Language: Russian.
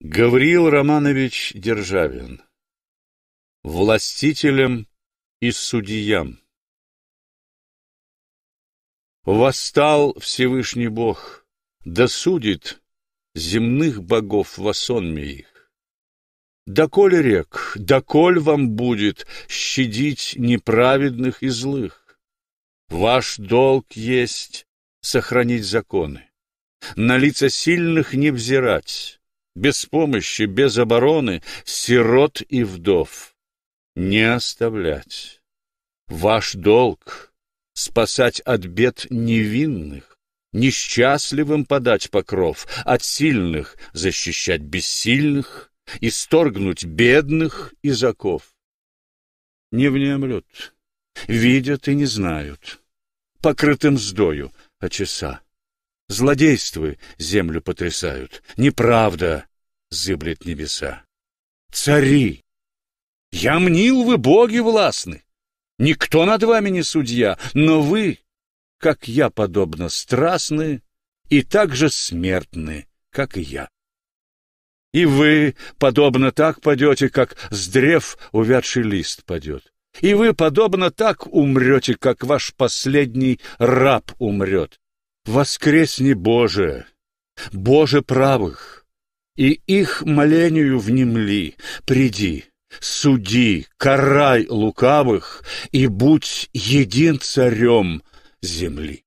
Гавриил Романович Державин Властителям и судьям Восстал Всевышний Бог, да судит земных богов во сонме их. Доколе рек, доколь вам будет щадить неправедных и злых? Ваш долг есть сохранить законы, на лица сильных не взирать, без помощи, без обороны, сирот и вдов. Не оставлять. Ваш долг — спасать от бед невинных, несчастливым подать покров, от сильных защищать бессильных, исторгнуть бедных из оков. Не внемлют, видят и не знают, покрытым сдою очеса. А Злодействы землю потрясают. Неправда зыблет небеса. Цари! Я мнил, вы боги властны. Никто над вами не судья, но вы, как я подобно, страстны и так же смертны, как и я. И вы, подобно так падете, как с древ увядший лист падет. И вы, подобно так умрете, как ваш последний раб умрет. Воскресни, Боже, Боже правых, и их молению внемли, приди, суди, карай лукавых и будь един царем земли.